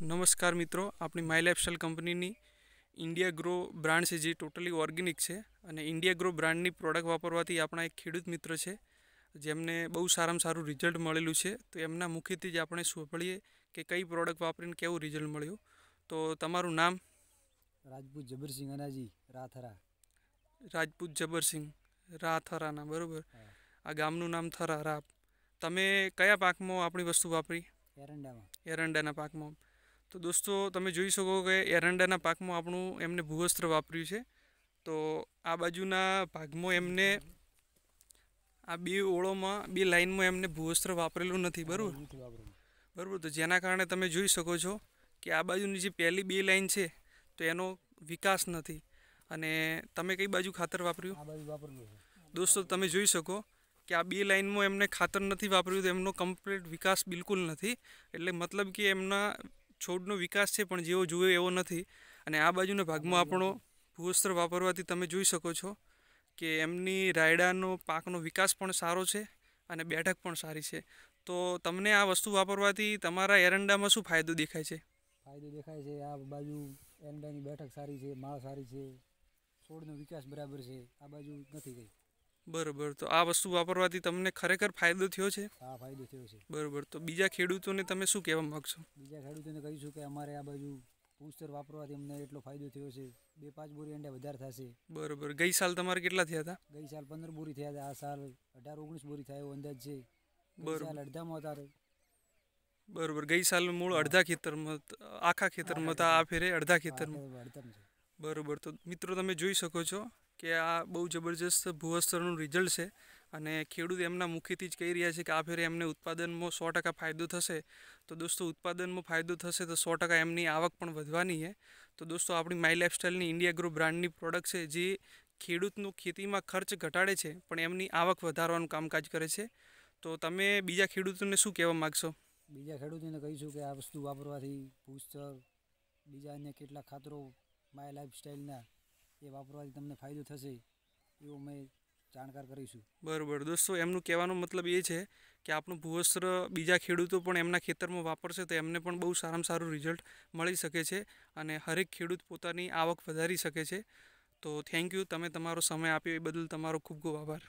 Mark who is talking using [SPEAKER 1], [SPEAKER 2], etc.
[SPEAKER 1] નમસ્કાર મિત્રો આપણી માય લાઇફસ્ટાઈલ કંપનીની ઇન્ડિયા ગ્રો બ્રાન્ડ છે જે ટોટલી ઓર્ગેનિક છે અને ઇન્ડિયા ગ્રો બ્રાન્ડની પ્રોડક્ટ વાપરવાથી આપણા એક ખેડૂત મિત્ર છે જેમને બહુ સારામાં સારું રિઝલ્ટ મળેલું છે તો એમના મુખેથી જ આપણે સોંપડીએ કે કઈ પ્રોડક્ટ વાપરીને કેવું રિઝલ્ટ મળ્યું તો તમારું નામ રાજપૂત જબરસિંહ અનાજી રાથરા રાજપૂત જબરસિંહ રાથરાના બરાબર આ ગામનું નામ થરા રાપ તમે કયા પાકમાં આપણી વસ્તુ વાપરી એરંડામાં એરંડાના પાકમાં તો દોસ્તો તમે જોઈ શકો કે એરંડાના પાકમાં આપણું એમને ભૂવસ્ત્ર વાપર્યું છે તો આ બાજુના ભાગમાં એમને આ બે ઓળોમાં બે લાઇનમાં એમને ભૂવસ્ત્ર વાપરેલું નથી બરાબર બરાબર તો જેના કારણે તમે જોઈ શકો છો કે આ બાજુની જે પહેલી બે લાઇન છે તો એનો વિકાસ નથી અને તમે કઈ બાજુ ખાતર વાપર્યું દોસ્તો તમે જોઈ શકો કે આ બે લાઇનમાં એમને ખાતર નથી વાપર્યું તો એમનો કમ્પ્લીટ વિકાસ બિલકુલ નથી એટલે મતલબ કે એમના છોડનો વિકાસ છે પણ જેવો જુએ એવો નથી અને આ બાજુના ભાગમાં આપણો ભૂસ્તર વાપરવાથી તમે જોઈ શકો છો કે એમની રાયડાનો પાકનો વિકાસ પણ સારો છે અને બેઠક પણ સારી છે તો તમને આ વસ્તુ વાપરવાથી તમારા એરંડામાં શું ફાયદો દેખાય છે
[SPEAKER 2] ફાયદો દેખાય છે આ બાજુ એરંડાની બેઠક સારી છે માળ સારી છે છોડનો વિકાસ બરાબર છે આ બાજુ નથી
[SPEAKER 1] ગઈ બરોબર તો આ વસ્તુ વાપરવાથી તમને ખરેખર ફાયદો થયો છે હા ફાયદો થયો છે બરોબર તો બીજા ખેડૂતોને તમે શું કહેવા માગશો બીજા ખેડૂતોને કહીશું કે અમારે આ બાજુ બૂસ્ટર વાપરવાથી અમને એટલો ફાયદો થયો છે બે પાંચ બોરી અંડા વધારે થશે
[SPEAKER 2] બરોબર ગઈ સાલ તમારે કેટલા થયા હતા ગઈ સાલ પંદર બોરી થયા હતા આ સાલ અઢાર ઓગણીસ બોરી થાય એવો અંદાજ છે બરોબર અડધામાં હતા બરોબર ગઈ સાલ મૂળ અડધા ખેતરમાં આખા ખેતરમાં હતા આ ફેરે અડધા ખેતરમાં
[SPEAKER 1] બરોબર તો મિત્રો તમે જોઈ શકો છો કે આ બહુ જબરજસ્ત ભૂવસ્તરનું રિઝલ્ટ છે અને ખેડૂત એમના મુખેથી જ કહી રહ્યા છે કે આ ફેરે એમને ઉત્પાદનમાં સો ટકા ફાયદો થશે તો દોસ્તો ઉત્પાદનમાં ફાયદો થશે તો સો ટકા એમની આવક પણ વધવાની છે તો દોસ્તો આપણી માય લાઇફસ્ટાઇલની ઇન્ડિયા ગ્રો બ્રાન્ડની પ્રોડક્ટ છે જે ખેડૂતનું ખેતીમાં ખર્ચ ઘટાડે છે પણ એમની આવક વધારવાનું કામકાજ કરે છે તો તમે બીજા ખેડૂતોને શું કહેવા માગશો
[SPEAKER 2] બીજા ખેડૂતોને કહીશું કે આ વસ્તુ વાપરવાથી ભૂસ્તર બીજા અન્ય કેટલા ખાતરો માય લાઇફસ્ટાઇલના એ વાપરવાથી તમને ફાયદો થશે એવું અમે જાણકાર કરીશું
[SPEAKER 1] બરાબર દોસ્તો એમનું કહેવાનો મતલબ એ છે કે આપણું ભૂવસ્ત્ર બીજા ખેડૂતો પણ એમના ખેતરમાં વાપરશે તો એમને પણ બહુ સારામાં સારું રિઝલ્ટ મળી શકે છે અને હરેક ખેડૂત પોતાની આવક વધારી શકે છે તો થેન્ક યુ તમે તમારો સમય આપ્યો એ બદલ તમારો ખૂબ ખૂબ આભાર